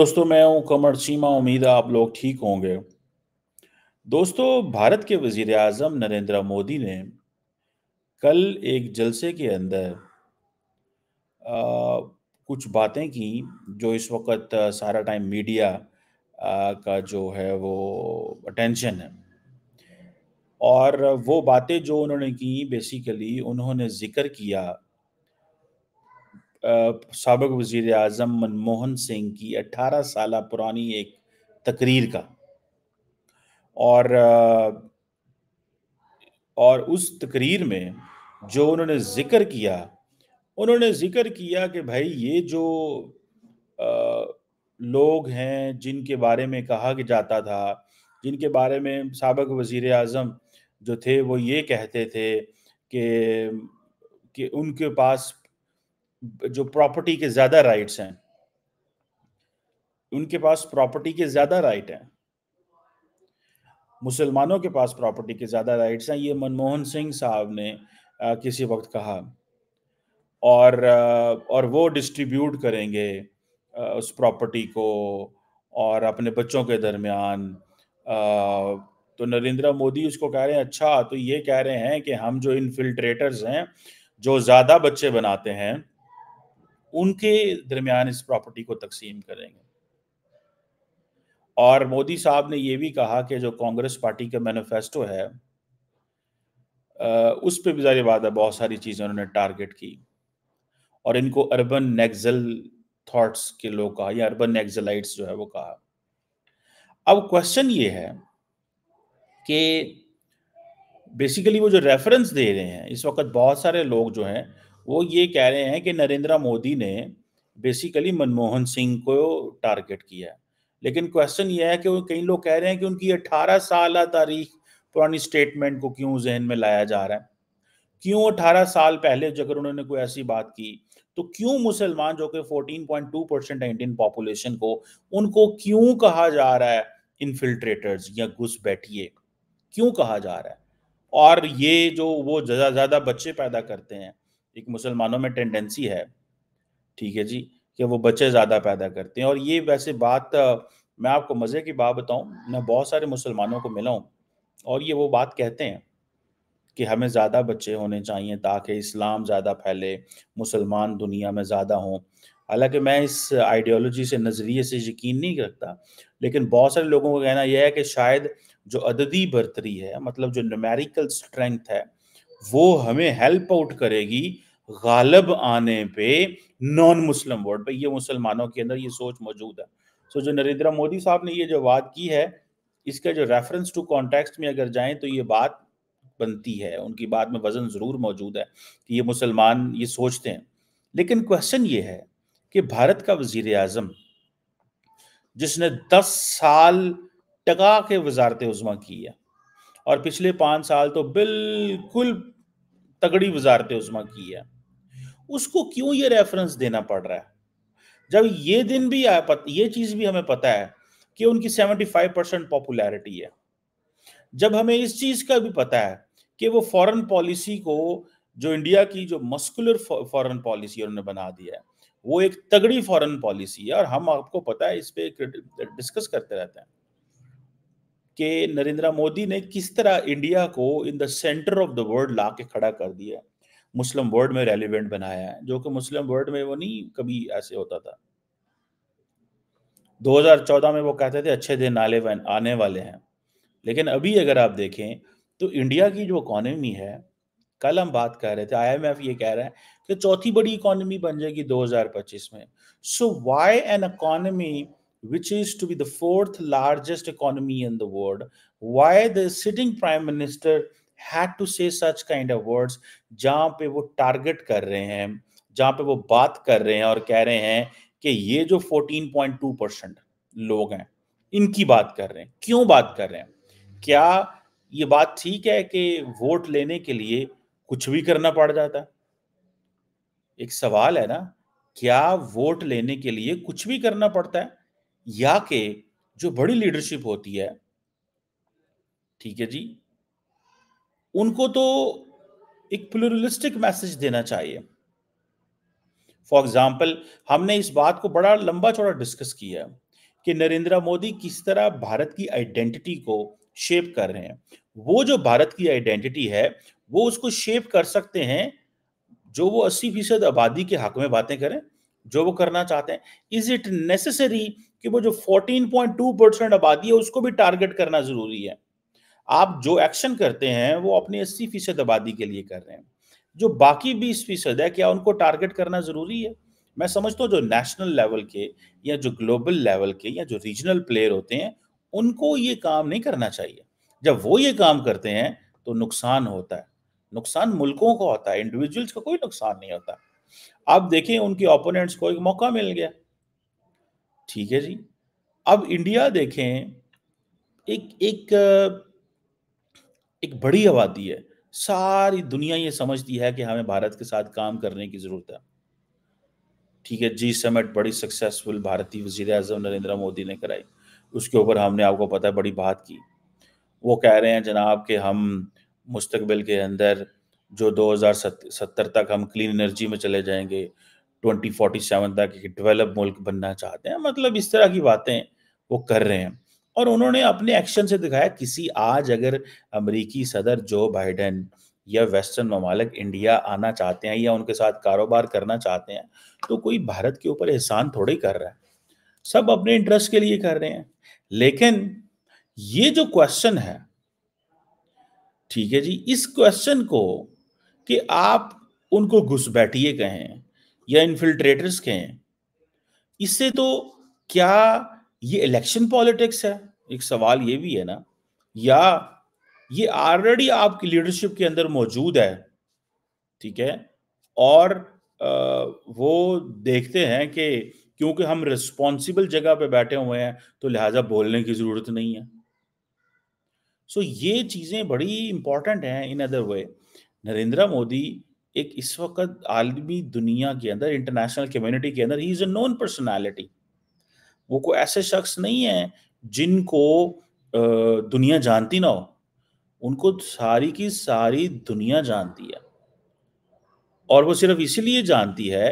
दोस्तों मैं हूं कमर सीमा उम्मीद है आप लोग ठीक होंगे दोस्तों भारत के वजीर अजम नरेंद्र मोदी ने कल एक जलसे के अंदर आ, कुछ बातें की जो इस वक्त सारा टाइम मीडिया आ, का जो है वो अटेंशन है और वो बातें जो उन्होंने की बेसिकली उन्होंने जिक्र किया सबक वज़ी अजम मनमोहन सिंह की 18 साल पुरानी एक तकरीर का और और उस तकरीर में जो उन्होंने ज़िक्र किया उन्होंने ज़िक्र किया कि भाई ये जो आ, लोग हैं जिनके बारे में कहा कि जाता था जिनके बारे में सबक वज़ी अजम जो थे वो ये कहते थे कि कि उनके पास जो प्रॉपर्टी के ज्यादा राइट्स हैं उनके पास प्रॉपर्टी के ज्यादा राइट हैं मुसलमानों के पास प्रॉपर्टी के ज्यादा राइट्स हैं ये मनमोहन सिंह साहब ने आ, किसी वक्त कहा और आ, और वो डिस्ट्रीब्यूट करेंगे आ, उस प्रॉपर्टी को और अपने बच्चों के दरमियान तो नरेंद्र मोदी उसको कह रहे हैं अच्छा तो ये कह रहे हैं कि हम जो इनफिल्ट्रेटर्स हैं जो ज़्यादा बच्चे बनाते हैं उनके दरमियान इस प्रॉपर्टी को तकसीम करेंगे और मोदी साहब ने यह भी कहा कि जो कांग्रेस पार्टी का मैनिफेस्टो है उस पर भी जारी बात है बहुत सारी चीज़ें उन्होंने टारगेट की और इनको अर्बन नेक्जल थॉट्स के लोग कहा या अर्बन नेक्जलाइट्स जो है वो कहा अब क्वेश्चन ये है कि बेसिकली वो जो रेफरेंस दे रहे हैं इस वक्त बहुत सारे लोग जो हैं वो ये कह रहे हैं कि नरेंद्र मोदी ने बेसिकली मनमोहन सिंह को टारगेट किया है लेकिन क्वेश्चन ये है कि कई लोग कह रहे हैं कि उनकी 18 साल तारीख पुरानी स्टेटमेंट को क्यों जहन में लाया जा रहा है क्यों 18 साल पहले जगह उन्होंने कोई ऐसी बात की तो क्यों मुसलमान जो कि 14.2 परसेंट है इंडियन पॉपुलेशन को उनको क्यों कहा जा रहा है इनफिल्ट्रेटर्स या घुस बैठिए क्यों कहा जा रहा है और ये जो वो ज़्यादा ज़्यादा बच्चे पैदा करते हैं एक मुसलमानों में टेंडेंसी है ठीक है जी कि वो बच्चे ज़्यादा पैदा करते हैं और ये वैसे बात मैं आपको मज़े की बात बताऊं मैं बहुत सारे मुसलमानों को मिला हूँ और ये वो बात कहते हैं कि हमें ज़्यादा बच्चे होने चाहिए ताकि इस्लाम ज़्यादा फैले मुसलमान दुनिया में ज़्यादा हों हालांकि मैं इस आइडियोलॉजी से नज़रिए से यकीन नहीं रखता लेकिन बहुत सारे लोगों का कहना यह है कि शायद जो अददी बरतरी है मतलब जो न्यूमेरिकल स्ट्रेंथ है वो हमें हेल्प आउट करेगी गालब आने पे नॉन मुस्लिम वर्ल्ड पे ये मुसलमानों के अंदर ये सोच मौजूद है सो जो नरेंद्र मोदी साहब ने ये जो बात की है इसका जो रेफरेंस टू कॉन्टेक्स्ट में अगर जाएं तो ये बात बनती है उनकी बात में वजन ज़रूर मौजूद है कि ये मुसलमान ये सोचते हैं लेकिन क्वेश्चन ये है कि भारत का वजीर आजम जिसने दस साल टका के वजारत उजमा की है और पिछले पाँच साल तो बिल्कुल तगड़ी वजारत उजमा की है उसको क्यों ये रेफरेंस देना पड़ रहा है जब ये दिन भी पत, ये चीज़ भी हमें पता है कि उनकी 75 परसेंट पॉपुलैरिटी है जब हमें इस चीज़ का भी पता है कि वो फॉरेन पॉलिसी को जो इंडिया की जो मस्कुलर फॉरेन पॉलिसी उन्होंने बना दिया है वो एक तगड़ी फॉरेन पॉलिसी है और हम आपको पता है इस पर डिस्कस करते रहते हैं कि नरेंद्र मोदी ने किस तरह इंडिया को in the centre of the world ला के खड़ा कर दिया मुस्लिम वर्ल्ड में रेलिवेंट बनाया है जो कि मुस्लिम वर्ल्ड में वो नहीं कभी ऐसे होता था 2014 में वो कहते थे अच्छे दिन आले आने वाले हैं लेकिन अभी अगर आप देखें तो इंडिया की जो इकोनॉमी है कल हम बात कर रहे थे आईएमएफ ये कह रहा है कि चौथी बड़ी इकोनॉमी बन जाएगी 2025 में so why an economy which is to be the fourth largest economy in the world, why the sitting prime minister had to say such kind of words जहाँ पे वो टारगेट कर रहे हैं जहां पे वो बात कर रहे हैं और कह रहे हैं कि ये जो 14.2 परसेंट लोग हैं इनकी बात कर रहे हैं क्यों बात कर रहे हैं क्या ये बात ठीक है कि वोट लेने के लिए कुछ भी करना पड़ जाता है एक सवाल है ना क्या वोट लेने के लिए कुछ भी करना पड़ता है या के जो बड़ी लीडरशिप होती है ठीक है जी उनको तो एक प्लुरलिस्टिक मैसेज देना चाहिए फॉर एग्जाम्पल हमने इस बात को बड़ा लंबा चौड़ा डिस्कस किया कि नरेंद्र मोदी किस तरह भारत की आइडेंटिटी को शेप कर रहे हैं वो जो भारत की आइडेंटिटी है वो उसको शेप कर सकते हैं जो वो अस्सी फीसद आबादी के हक में बातें करें जो वो करना चाहते हैं इज इट नेसेसरी कि वो जो 14.2 परसेंट आबादी है उसको भी टारगेट करना जरूरी है आप जो एक्शन करते हैं वो अपनी अस्सी फीसद आबादी के लिए कर रहे हैं जो बाकी बीस फीसद है क्या उनको टारगेट करना ज़रूरी है मैं समझता हूँ जो नेशनल लेवल के या जो ग्लोबल लेवल के या जो रीजनल प्लेयर होते हैं उनको ये काम नहीं करना चाहिए जब वो ये काम करते हैं तो नुकसान होता है नुकसान मुल्कों का होता है इंडिविजुअल्स का कोई नुकसान नहीं होता आप देखें उनके ओपोनेंट्स को एक मौका मिल गया ठीक है जी अब इंडिया देखें एक एक एक बड़ी आबादी है सारी दुनिया ये समझती है कि हमें भारत के साथ काम करने की ज़रूरत है ठीक है जी समिट बड़ी सक्सेसफुल भारतीय वजीर अजम नरेंद्र मोदी ने कराई उसके ऊपर हमने आपको पता है बड़ी बात की वो कह रहे हैं जनाब कि हम मुस्तबिल के अंदर जो 2070 तक हम क्लीन एनर्जी में चले जाएंगे 2047 तक एक डेवलप मुल्क बनना चाहते हैं मतलब इस तरह की बातें वो कर रहे हैं और उन्होंने अपने एक्शन से दिखाया किसी आज अगर अमरीकी सदर जो बाइडन या वेस्टर्न ममालक इंडिया आना चाहते हैं या उनके साथ कारोबार करना चाहते हैं तो कोई भारत के ऊपर एहसान थोड़े ही कर रहा है सब अपने इंटरेस्ट के लिए कर रहे हैं लेकिन ये जो क्वेश्चन है ठीक है जी इस क्वेश्चन को कि आप उनको घुस बैठिए कहें या इन्फिल्ट्रेटर्स के हैं इससे तो क्या ये इलेक्शन पॉलिटिक्स है एक सवाल ये भी है ना या ये ऑलरेडी आपकी लीडरशिप के अंदर मौजूद है ठीक है और आ, वो देखते हैं कि क्योंकि हम रिस्पॉन्सिबल जगह पे बैठे हुए हैं तो लिहाजा बोलने की ज़रूरत नहीं है सो so, ये चीज़ें बड़ी इंपॉर्टेंट हैं in other way Narendra Modi एक इस वक्त आलमी दुनिया के अंदर इंटरनेशनल कम्युनिटी के अंदर ही इज़ अ नॉन पर्सनैलिटी वो कोई ऐसे शख्स नहीं है जिनको दुनिया जानती ना हो उनको सारी की सारी दुनिया जानती है और वो सिर्फ इसीलिए जानती है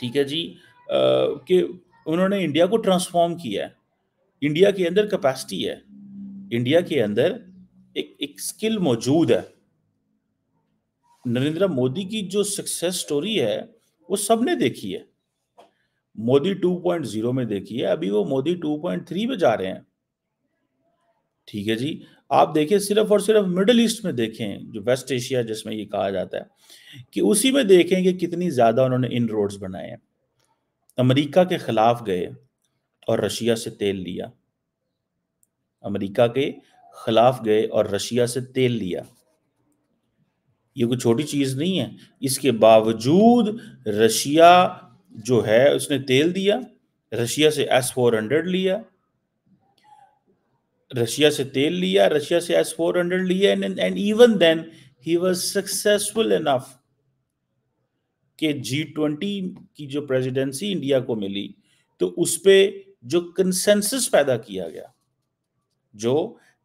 ठीक है जी कि उन्होंने इंडिया को ट्रांसफॉर्म किया है इंडिया के अंदर कैपेसिटी है इंडिया के अंदर एक एक स्किल मौजूद है नरेंद्र मोदी की जो सक्सेस स्टोरी है वो सबने देखी है मोदी 2.0 में देखी है अभी वो मोदी 2.3 में जा रहे हैं ठीक है जी आप देखें सिर्फ और सिर्फ मिडल ईस्ट में देखें जो वेस्ट एशिया जिसमें ये कहा जाता है कि उसी में देखें कि कितनी ज़्यादा उन्होंने इन रोड्स बनाए हैं अमेरिका के ख़िलाफ़ गए और रशिया से तेल लिया अमेरिका के ख़िलाफ़ गए और रशिया से तेल लिया ये कोई छोटी चीज़ नहीं है इसके बावजूद रशिया जो है उसने तेल दिया रशिया से एस फोर हंड्रेड लिया रशिया से तेल लिया रशिया से एस फोर हंड्रेड लिया and and even then he was successful enough के जी ट्वेंटी की जो प्रेसिडेंसी इंडिया को मिली तो उस पर जो कंसेंसस पैदा किया गया जो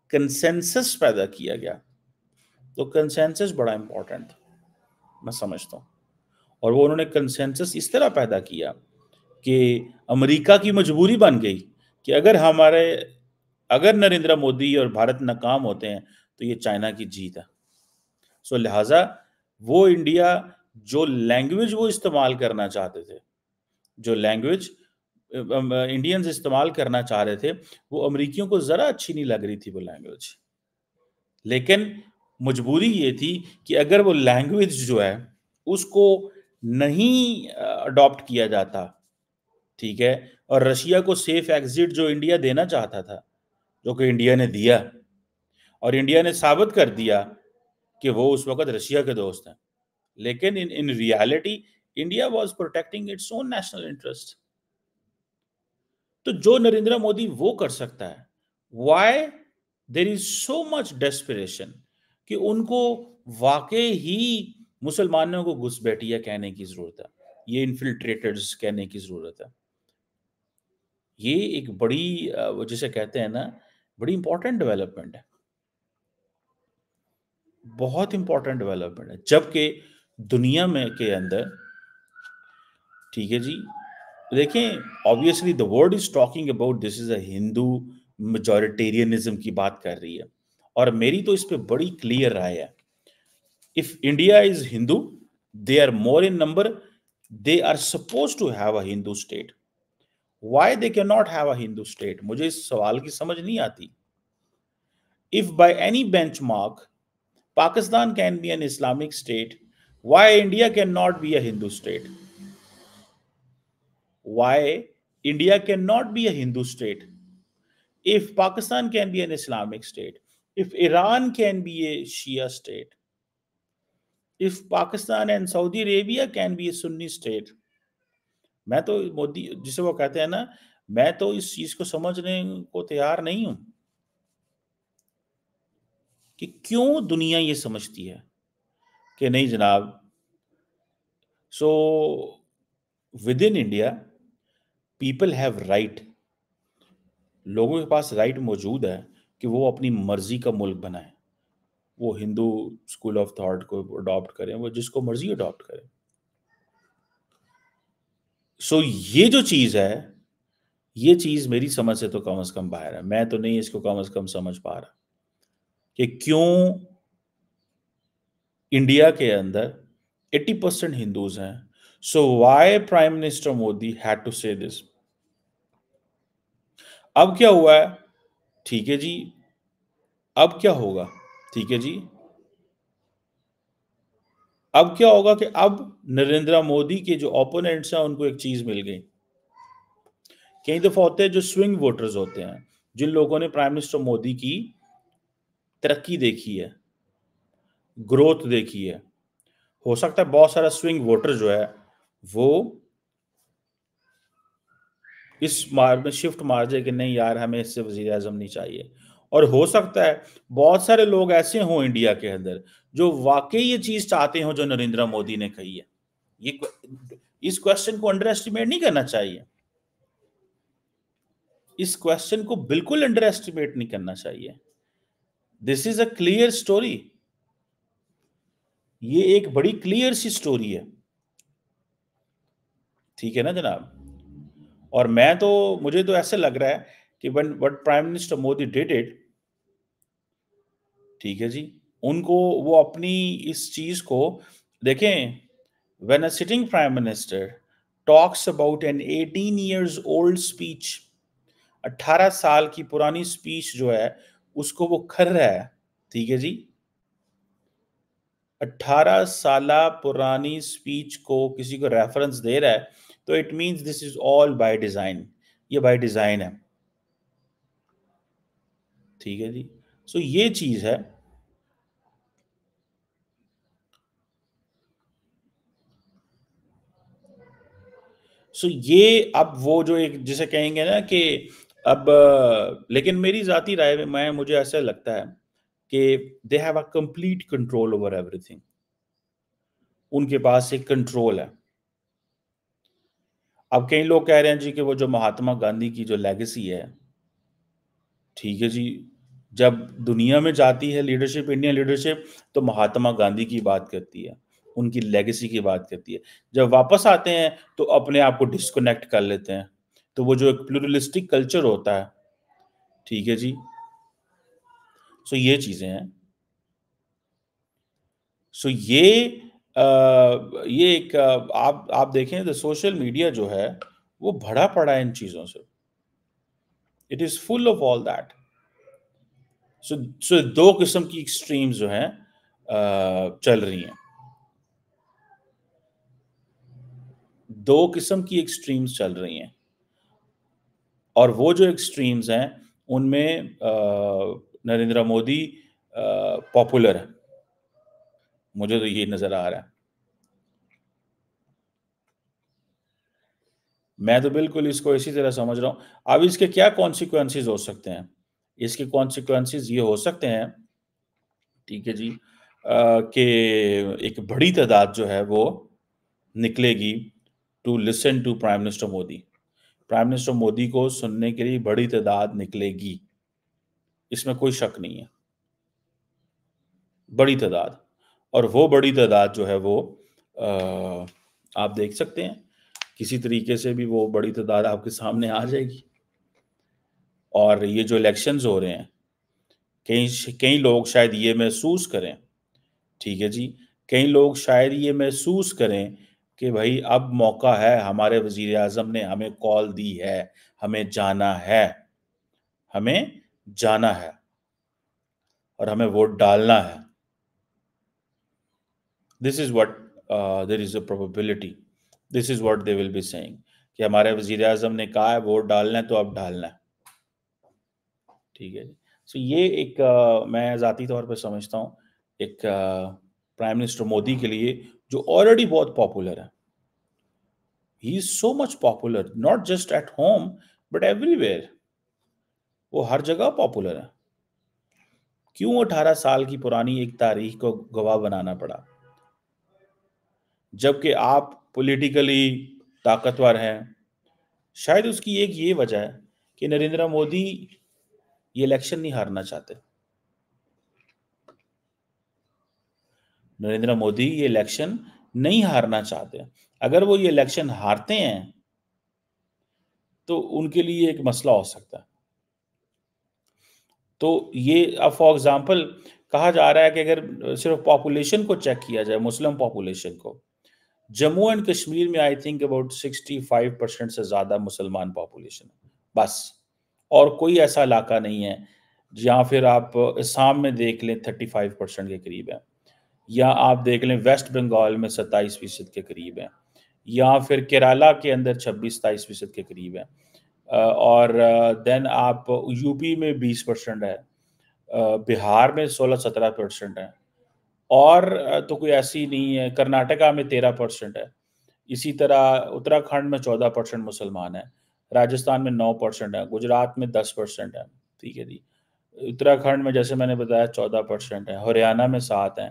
कंसेंसस पैदा किया गया तो कंसेंसस बड़ा इंपॉर्टेंट था मैं समझता हूँ और वो उन्होंने कंसेंसस इस तरह पैदा किया कि अमेरिका की मजबूरी बन गई कि अगर हमारे अगर नरेंद्र मोदी और भारत नाकाम होते हैं तो ये चाइना की जीत है सो लिहाजा वो इंडिया जो लैंग्वेज वो इस्तेमाल करना चाहते थे जो लैंग्वेज इंडियंस इस्तेमाल करना चाह रहे थे वो अमरीकियों को ज़रा अच्छी नहीं लग रही थी वो लैंग्वेज लेकिन मजबूरी ये थी कि अगर वो लैंग्वेज जो है उसको नहीं अडॉप्ट किया जाता ठीक है और रशिया को सेफ एग्जिट जो इंडिया देना चाहता था जो कि इंडिया ने दिया और इंडिया ने साबित कर दिया कि वो उस वक्त रशिया के दोस्त हैं लेकिन in in reality India was protecting its own national interest तो जो नरेंद्र मोदी वो कर सकता है why there is so much desperation कि उनको वाकई ही मुसलमानों को घुस बैठिया कहने की ज़रूरत है ये इन्फिल्ट्रेटर्स कहने की ज़रूरत है ये एक बड़ी जैसे जिसे कहते हैं ना बड़ी इंपॉर्टेंट डेवलपमेंट है बहुत इंपॉर्टेंट डेवलपमेंट है जबकि दुनिया में के अंदर ठीक है जी देखें obviously the world is talking about this is a Hindu majoritarianism की बात कर रही है और मेरी तो इस पर बड़ी क्लियर राय है if India is Hindu they are more in number they are suppose to have a Hindu state why they can not have a Hindu state मुझे इस सवाल की समझ नहीं आती if by any benchmark Pakistan can be an Islamic state why India can not be a Hindu state India can not be a Hindu state if Pakistan can be an Islamic state if Iran can be a Shia state, if Pakistan and Saudi Arabia can be a Sunni state, मैं तो मोदी जिसे वो कहते हैं ना मैं तो इस चीज को समझने को तैयार नहीं हूं कि क्यों दुनिया ये समझती है कि नहीं जनाब so within India people have right लोगों के पास राइट मौजूद है कि वो अपनी मर्जी का मुल्क बनाए वो हिंदू स्कूल ऑफ थॉट को अडॉप्ट करें वो जिसको मर्जी अडॉप्ट करें सो so, ये जो चीज़ है ये चीज़ मेरी समझ से तो कम अज़ कम बाहर है मैं तो नहीं इसको कम अज़ कम समझ पा रहा कि क्यों इंडिया के अंदर 80 परसेंट हिंदूज हैं so why prime minister Modi had to say this अब क्या हुआ है ठीक है जी अब क्या होगा ठीक है जी अब क्या होगा कि अब नरेंद्र मोदी के जो ओपोनेंट्स हैं उनको एक चीज मिल गई कई दफा होते हैं जो स्विंग वोटर्स होते हैं जिन लोगों ने प्राइम मिनिस्टर मोदी की तरक्की देखी है ग्रोथ देखी है हो सकता है बहुत सारा स्विंग वोटर जो है वो इस मार में शिफ्ट मार जाए कि नहीं यार हमें इससे वजी अजम नहीं चाहिए और हो सकता है बहुत सारे लोग ऐसे हों इंडिया के अंदर जो वाकई ये चीज चाहते हो जो नरेंद्र मोदी ने कही है ये इस क्वेश्चन को अंडर एस्टिमेट नहीं करना चाहिए इस क्वेश्चन को बिल्कुल अंडर एस्टिमेट नहीं करना चाहिए this is a clear story ये एक बड़ी क्लियर सी स्टोरी है ठीक है ना जनाब और मैं तो मुझे तो ऐसे लग रहा है कि one what prime minister Modi did it ठीक है जी उनको वो अपनी इस चीज को देखें when a sitting prime minister talks about an eighteen years old speech अट्ठारह साल की पुरानी स्पीच जो है उसको वो कर रहा है ठीक है जी अट्ठारह साल पुरानी स्पीच को किसी को रेफरेंस दे रहा है तो it means this is all by design ये बाय डिज़ाइन है ठीक है जी सो so, ये चीज़ है सो so, ये अब वो जो एक जिसे कहेंगे ना कि अब लेकिन मेरी जाती राय में मैं मुझे ऐसा लगता है कि they have a complete control over everything उनके पास एक कंट्रोल है अब कई लोग कह रहे हैं जी कि वो जो महात्मा गांधी की जो लेगेसी है ठीक है जी जब दुनिया में जाती है लीडरशिप इंडियन लीडरशिप तो महात्मा गांधी की बात करती है उनकी लेगेसी की बात करती है जब वापस आते हैं तो अपने आप को डिस्कनेक्ट कर लेते हैं तो वो जो एक प्लुरलिस्टिक कल्चर होता है ठीक है जी सो ये चीजें हैं सो ये ये एक आप आप देखें तो सोशल मीडिया जो है वो भरा पड़ा है इन चीज़ों से it is full of all that so so दो किस्म की एक्सट्रीम्स जो हैं चल रही हैं दो किस्म की एक्सट्रीम्स चल रही हैं और वो जो एक्सट्रीम्स हैं उनमें नरेंद्र मोदी पॉपुलर है मुझे तो यही नज़र आ रहा है मैं तो बिल्कुल इसको इसी तरह समझ रहा हूं अब इसके क्या कॉन्सिक्वेंसिस हो सकते हैं इसके कॉन्सिक्वेंसिस ये हो सकते हैं ठीक है जी कि एक बड़ी तादाद जो है वो निकलेगी to listen to prime minister Modi prime minister Modi को सुनने के लिए बड़ी तादाद निकलेगी इसमें कोई शक नहीं है बड़ी तादाद और वो बड़ी तादाद जो है वो आ, आप देख सकते हैं किसी तरीके से भी वो बड़ी तादाद आपके सामने आ जाएगी और ये जो इलेक्शंस हो रहे हैं कई कई लोग शायद ये महसूस करें ठीक है जी कई लोग शायद ये महसूस करें कि भाई अब मौका है हमारे वजीर अजम ने हमें कॉल दी है हमें जाना है हमें जाना है और हमें वोट डालना है this is what there is a probability this is what they will be saying कि हमारे वजीर अजम ने कहा है वोट डालना है तो अब डालना है ठीक है सो so, ये एक आ, uh, मैं ज़ाती तौर पर समझता हूँ एक प्राइम uh, मिनिस्टर मोदी के लिए जो ऑलरेडी बहुत पॉपुलर है he is so much popular not just at home but everywhere वो हर जगह पॉपुलर है क्यों अठारह साल की पुरानी एक तारीख को गवाह बनाना पड़ा जबकि आप पॉलिटिकली ताकतवर हैं शायद उसकी एक ये वजह है कि नरेंद्र मोदी ये इलेक्शन नहीं हारना चाहते नरेंद्र मोदी ये इलेक्शन नहीं हारना चाहते अगर वो ये इलेक्शन हारते हैं तो उनके लिए एक मसला हो सकता है तो ये अब फॉर एग्जाम्पल कहा जा रहा है कि अगर सिर्फ पॉपुलेशन को चेक किया जाए मुस्लिम पॉपुलेशन को जम्मू एंड कश्मीर में आई थिंक अबाउट 65 परसेंट से ज़्यादा मुसलमान पॉपुलेशन है बस और कोई ऐसा इलाका नहीं है जहाँ फिर आप आसाम में देख लें 35 परसेंट के करीब है या आप देख लें वेस्ट बंगाल में 27 फीसद के करीब है या फिर केरला के अंदर 26 सताईस फीसद के करीब है और देन आप यूपी में 20 परसेंट है बिहार में 16-17 परसेंट है और तो कोई ऐसी नहीं है कर्नाटका में तेरह परसेंट है इसी तरह उत्तराखंड में चौदह परसेंट मुसलमान है राजस्थान में नौ परसेंट है गुजरात में दस परसेंट है ठीक है जी उत्तराखंड में जैसे मैंने बताया चौदह परसेंट है हरियाणा में सात है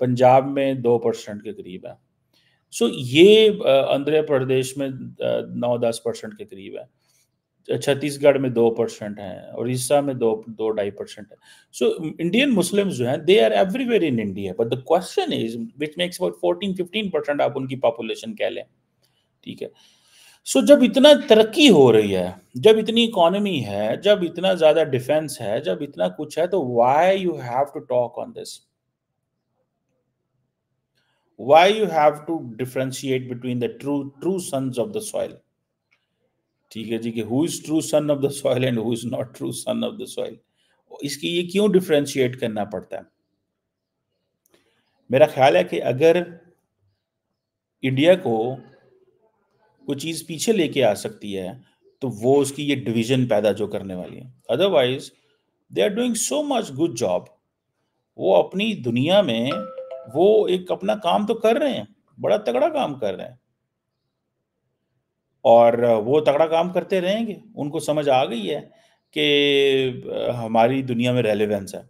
पंजाब में दो परसेंट के करीब है सो ये आंध्र प्रदेश में नौ दस परसेंट के करीब है छत्तीसगढ़ में दो परसेंट है उड़ीसा में दो दो ढाई परसेंट है सो इंडियन मुस्लिम जो है they are everywhere in India but the question is which makes about fourteen fifteen percent आप उनकी पॉपुलेशन कह लें ठीक है सो so, जब इतना तरक्की हो रही है जब इतनी इकोनॉमी है जब इतना ज़्यादा डिफेंस है जब इतना कुछ है तो why you have to talk on this why you have to differentiate between the true true sons of the soil ठीक है जी कि who is true son of the soil and who is not true son of the soil इसकी ये क्यों differentiate करना पड़ता है मेरा ख्याल है कि अगर इंडिया को कोई चीज़ पीछे लेके आ सकती है तो वो उसकी ये डिवीजन पैदा जो करने वाली है otherwise they are doing so much good job वो अपनी दुनिया में वो एक अपना काम तो कर रहे हैं बड़ा तगड़ा काम कर रहे हैं और वो तगड़ा काम करते रहेंगे उनको समझ आ गई है कि हमारी दुनिया में रेलेवेंस है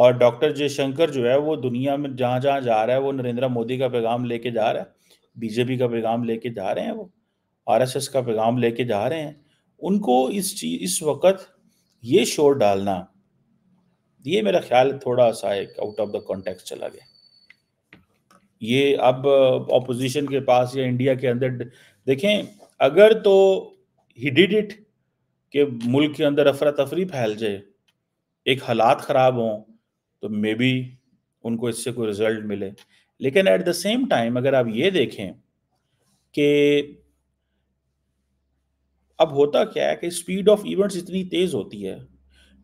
और डॉक्टर जयशंकर जो है वो दुनिया में जहाँ जहाँ जा रहा है वो नरेंद्र मोदी का पैगाम लेके जा रहा है बीजेपी का पैगाम लेके जा रहे हैं वो आरएसएस का पैगाम लेके जा रहे हैं उनको इस चीज इस वक्त ये शोर डालना ये मेरा ख्याल थोड़ा सा एक आउट ऑफ द कॉन्टेक्स्ट चला गया ये अब ऑपोजिशन के पास या इंडिया के अंदर देखें अगर तो ही डिड इट कि मुल्क के अंदर अफरा तफरी फैल जाए एक हालात ख़राब हों तो मे बी उनको इससे कोई रिजल्ट मिले लेकिन एट द सेम टाइम अगर आप ये देखें कि अब होता क्या है कि स्पीड ऑफ इवेंट्स इतनी तेज़ होती है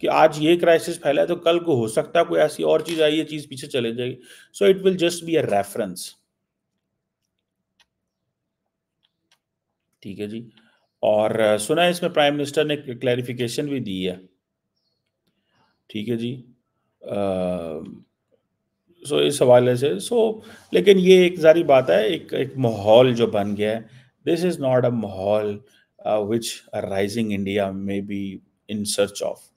कि आज ये क्राइसिस फैला है तो कल को हो सकता है कोई ऐसी और चीज आई है चीज पीछे चले जाएगी so it will just be a reference ठीक है जी और सुना है इसमें प्राइम मिनिस्टर ने क्लैरिफिकेशन भी दी है ठीक है जी आ, सो इस हवाले से सो लेकिन ये एक जारी बात है एक एक माहौल जो बन गया है दिस इज़ नॉट अ माहौल which rising India may be in search of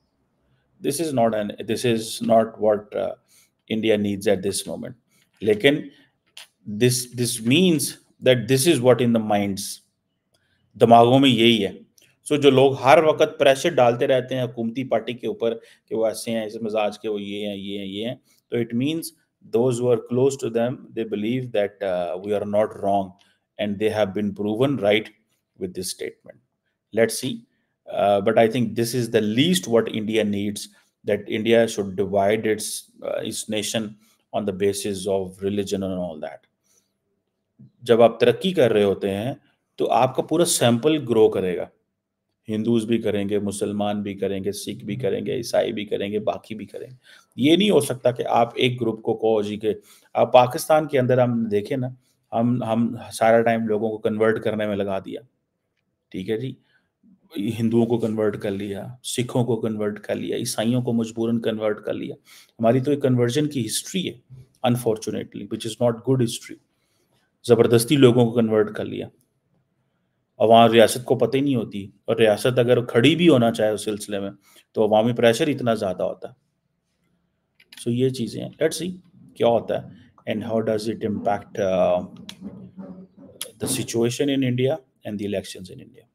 this is not an this is not what uh, india needs at this moment lekin this this means that this is what in the minds दिमागों में यही है सो so, जो लोग हर वक्त pressure डालते रहते हैं हुकूमती पार्टी के ऊपर कि वो ऐसे हैं इस मिजाज के वो ये हैं ये हैं ये हैं तो it means those who are close to them they believe that uh, we are not wrong and they have been proven right with this statement let's see uh, but i think this is the least what india needs that india should divide its uh, its nation on the basis of religion and all that जब आप तरक्की कर रहे होते हैं तो आपका पूरा सैंपल ग्रो करेगा हिंदूज भी करेंगे मुसलमान भी करेंगे सिख भी करेंगे ईसाई भी करेंगे बाकी भी करेंगे ये नहीं हो सकता कि आप एक ग्रुप को कहो जी के आप पाकिस्तान के अंदर हम देखें ना हम हम सारा टाइम लोगों को कन्वर्ट करने में लगा दिया ठीक है जी हिंदुओं को कन्वर्ट कर लिया सिखों को कन्वर्ट कर लिया ईसाइयों को मजबूरन कन्वर्ट कर लिया हमारी तो एक कन्वर्जन की हिस्ट्री है unfortunately which is not good history ज़बरदस्ती लोगों को कन्वर्ट कर लिया और वहाँ रियासत को पता ही नहीं होती और रियासत अगर खड़ी भी होना चाहे उस सिलसिले में तो अवामी प्रेशर इतना ज़्यादा होता है सो so, ये चीज़ें हैं लेट्स सी क्या होता है and how does it impact the situation in India and the elections in India